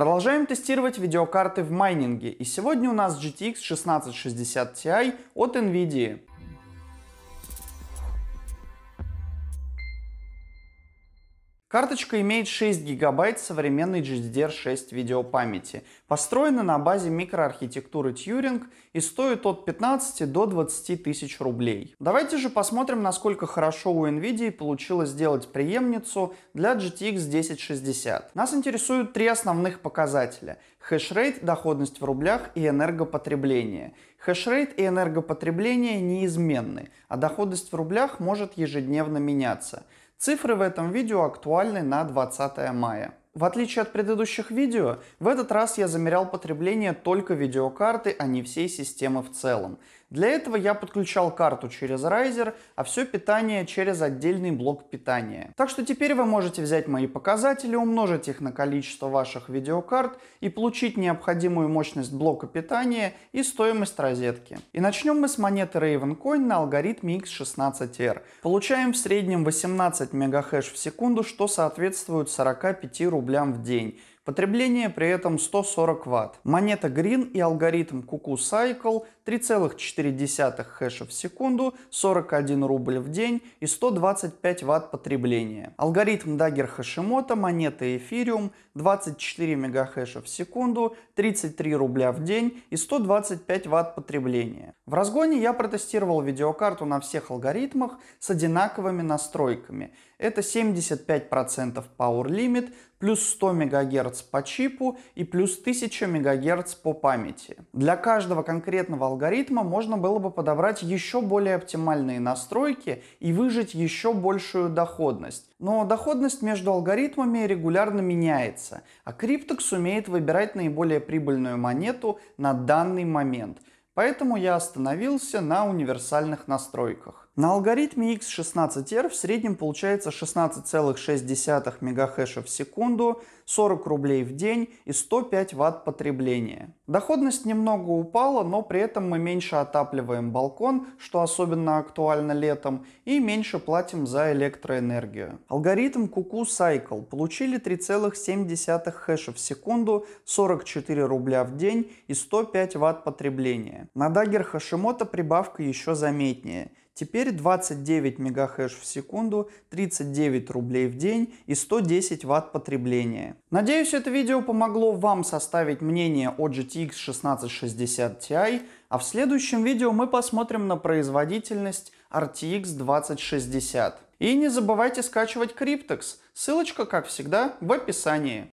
Продолжаем тестировать видеокарты в майнинге, и сегодня у нас GTX 1660 Ti от NVIDIA. Карточка имеет 6 гигабайт современной GDDR6 видеопамяти, построена на базе микроархитектуры Turing и стоит от 15 до 20 тысяч рублей. Давайте же посмотрим, насколько хорошо у NVIDIA получилось сделать преемницу для GTX 1060. Нас интересуют три основных показателя – хешрейт, доходность в рублях и энергопотребление. Хешрейт и энергопотребление неизменны, а доходность в рублях может ежедневно меняться – Цифры в этом видео актуальны на 20 мая. В отличие от предыдущих видео, в этот раз я замерял потребление только видеокарты, а не всей системы в целом. Для этого я подключал карту через райзер, а все питание через отдельный блок питания. Так что теперь вы можете взять мои показатели, умножить их на количество ваших видеокарт и получить необходимую мощность блока питания и стоимость розетки. И начнем мы с монеты Ravencoin на алгоритме X16R. Получаем в среднем 18 мегахеш в секунду, что соответствует 45 рублям в день. Потребление при этом 140 Вт. Монета Green и алгоритм Куку Cycle 3,4 хэша в секунду, 41 рубль в день и 125 Вт потребления. Алгоритм Dagger Hashimoto, монета Ethereum 24 мегахэша в секунду, 33 рубля в день и 125 Вт потребления. В разгоне я протестировал видеокарту на всех алгоритмах с одинаковыми настройками. Это 75% Power Limit, плюс 100 МГц по чипу и плюс 1000 МГц по памяти. Для каждого конкретного алгоритма можно было бы подобрать еще более оптимальные настройки и выжить еще большую доходность. Но доходность между алгоритмами регулярно меняется, а Cryptex умеет выбирать наиболее прибыльную монету на данный момент – Поэтому я остановился на универсальных настройках. На алгоритме X16R в среднем получается 16,6 мегахешев в секунду, 40 рублей в день и 105 ватт потребления. Доходность немного упала, но при этом мы меньше отапливаем балкон, что особенно актуально летом, и меньше платим за электроэнергию. Алгоритм Куку Cycle получили 3,7 хэша в секунду, 44 рубля в день и 105 ватт потребления. На Dagger Hashimoto прибавка еще заметнее – Теперь 29 мегахэш в секунду, 39 рублей в день и 110 ватт потребления. Надеюсь, это видео помогло вам составить мнение о GTX 1660 Ti, а в следующем видео мы посмотрим на производительность RTX 2060. И не забывайте скачивать Cryptex, ссылочка, как всегда, в описании.